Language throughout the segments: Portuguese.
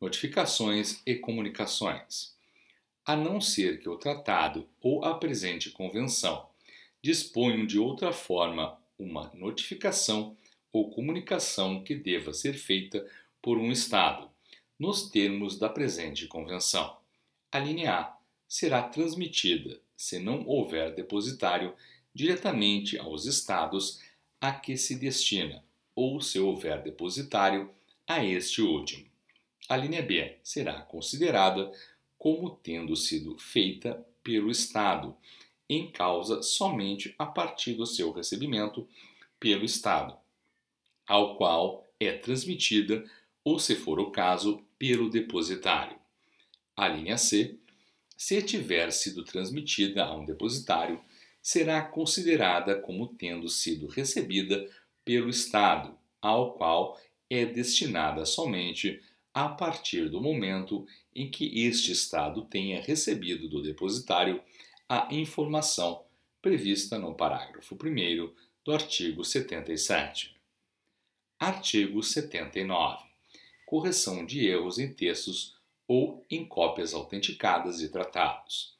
notificações e comunicações. A não ser que o tratado ou a presente convenção disponham de outra forma uma notificação ou comunicação que deva ser feita por um Estado, nos termos da presente convenção. A linha A será transmitida, se não houver depositário, diretamente aos Estados a que se destina, ou se houver depositário, a este último. A linha B será considerada como tendo sido feita pelo Estado, em causa somente a partir do seu recebimento pelo Estado, ao qual é transmitida, ou se for o caso, pelo depositário. A linha C, se tiver sido transmitida a um depositário, será considerada como tendo sido recebida pelo Estado, ao qual é destinada somente a partir do momento em que este Estado tenha recebido do depositário a informação prevista no parágrafo 1 do artigo 77. Artigo 79. Correção de erros em textos ou em cópias autenticadas de tratados.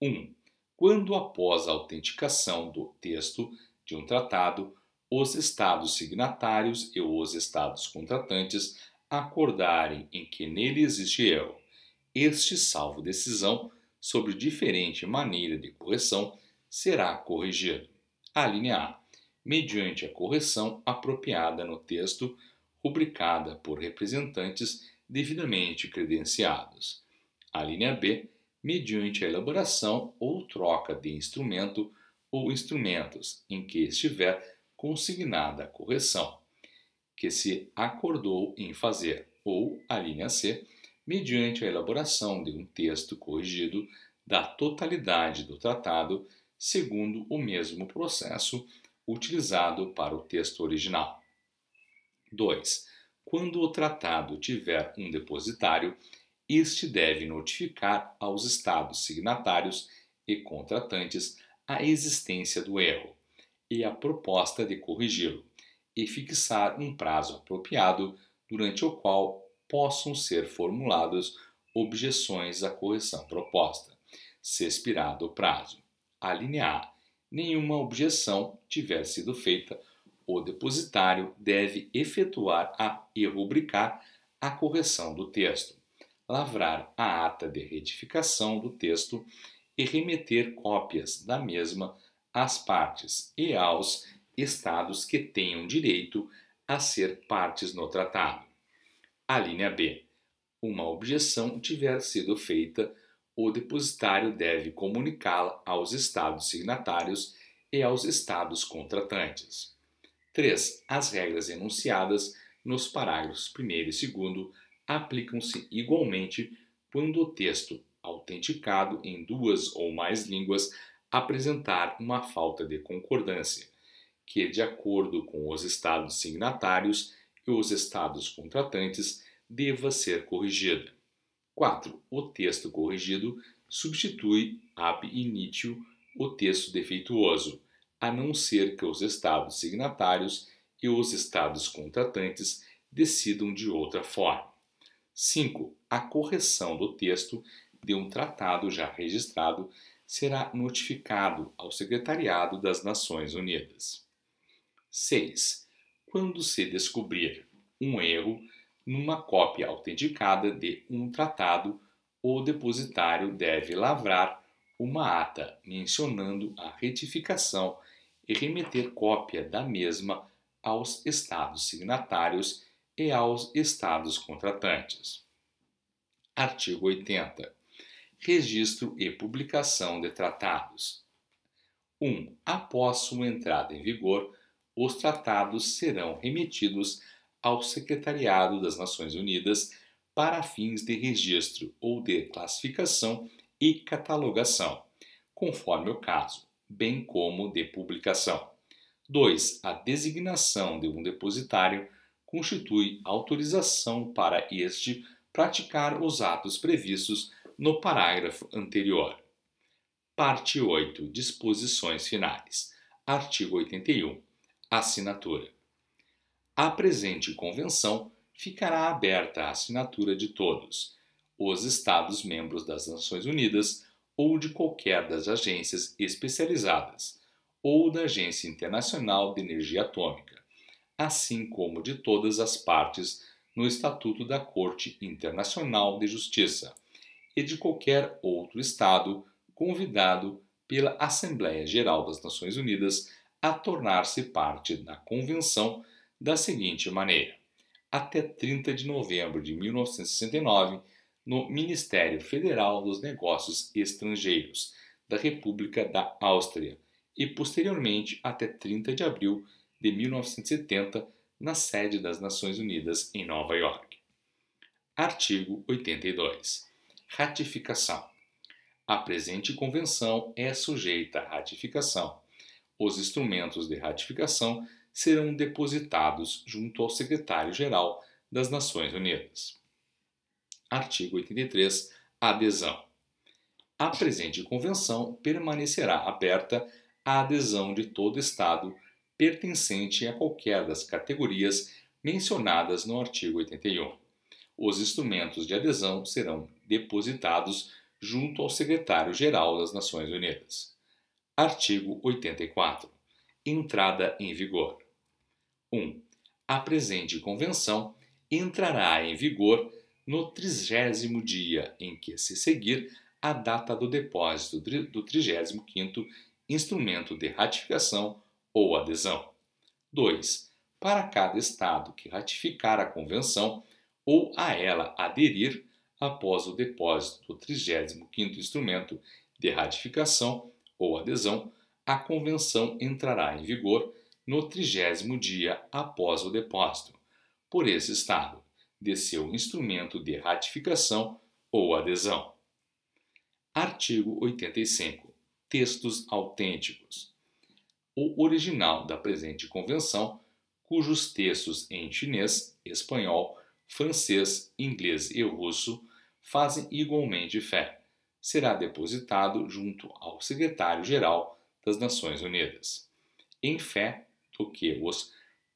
1. Quando, após a autenticação do texto de um tratado, os Estados signatários e os Estados contratantes acordarem em que nele existe eu, este salvo decisão sobre diferente maneira de correção será corrigido. A linha A, mediante a correção apropriada no texto rubricada por representantes devidamente credenciados. A linha B, mediante a elaboração ou troca de instrumento ou instrumentos em que estiver consignada a correção que se acordou em fazer, ou a linha C, mediante a elaboração de um texto corrigido da totalidade do tratado, segundo o mesmo processo utilizado para o texto original. 2. Quando o tratado tiver um depositário, este deve notificar aos estados signatários e contratantes a existência do erro e a proposta de corrigi-lo e fixar um prazo apropriado durante o qual possam ser formuladas objeções à correção proposta, se expirado o prazo. Alínea A. Nenhuma objeção tiver sido feita, o depositário deve efetuar a, e rubricar a correção do texto, lavrar a ata de retificação do texto e remeter cópias da mesma às partes e aos Estados que tenham direito a ser partes no tratado. A linha B. Uma objeção tiver sido feita, o depositário deve comunicá-la aos Estados signatários e aos Estados contratantes. 3. As regras enunciadas nos parágrafos 1 e 2 aplicam-se igualmente quando o texto, autenticado em duas ou mais línguas, apresentar uma falta de concordância que, de acordo com os estados signatários e os estados contratantes, deva ser corrigida. 4. O texto corrigido substitui ab initio o texto defeituoso, a não ser que os estados signatários e os estados contratantes decidam de outra forma. 5. A correção do texto de um tratado já registrado será notificado ao Secretariado das Nações Unidas. 6. Quando se descobrir um erro numa cópia autenticada de um tratado, o depositário deve lavrar uma ata mencionando a retificação e remeter cópia da mesma aos estados signatários e aos estados contratantes. Artigo 80. Registro e publicação de tratados. 1. Um, após sua entrada em vigor, os tratados serão remetidos ao Secretariado das Nações Unidas para fins de registro ou de classificação e catalogação, conforme o caso, bem como de publicação. 2. A designação de um depositário constitui autorização para este praticar os atos previstos no parágrafo anterior. Parte 8. Disposições finais. Artigo 81. Assinatura. A presente convenção ficará aberta à assinatura de todos os Estados-membros das Nações Unidas ou de qualquer das agências especializadas ou da Agência Internacional de Energia Atômica, assim como de todas as partes no Estatuto da Corte Internacional de Justiça e de qualquer outro Estado convidado pela Assembleia Geral das Nações Unidas a tornar-se parte da convenção da seguinte maneira: até 30 de novembro de 1969, no Ministério Federal dos Negócios Estrangeiros da República da Áustria e posteriormente até 30 de abril de 1970 na sede das Nações Unidas em Nova York. Artigo 82. Ratificação. A presente convenção é sujeita à ratificação os instrumentos de ratificação serão depositados junto ao secretário-geral das Nações Unidas. Artigo 83. Adesão. A presente convenção permanecerá aberta à adesão de todo Estado pertencente a qualquer das categorias mencionadas no artigo 81. Os instrumentos de adesão serão depositados junto ao secretário-geral das Nações Unidas. Artigo 84. Entrada em vigor. 1. A presente convenção entrará em vigor no trigésimo dia em que se seguir a data do depósito do 35º instrumento de ratificação ou adesão. 2. Para cada estado que ratificar a convenção ou a ela aderir após o depósito do 35º instrumento de ratificação ou adesão, a convenção entrará em vigor no trigésimo dia após o depósito, por esse Estado, de seu instrumento de ratificação ou adesão. Artigo 85. Textos autênticos. O original da presente convenção, cujos textos em chinês, espanhol, francês, inglês e russo fazem igualmente fé será depositado junto ao secretário-geral das Nações Unidas, em fé do que os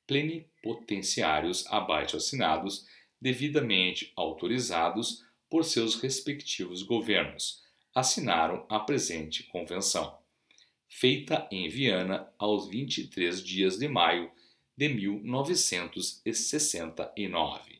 plenipotenciários abaixo assinados, devidamente autorizados por seus respectivos governos, assinaram a presente convenção, feita em Viana aos 23 dias de maio de 1969.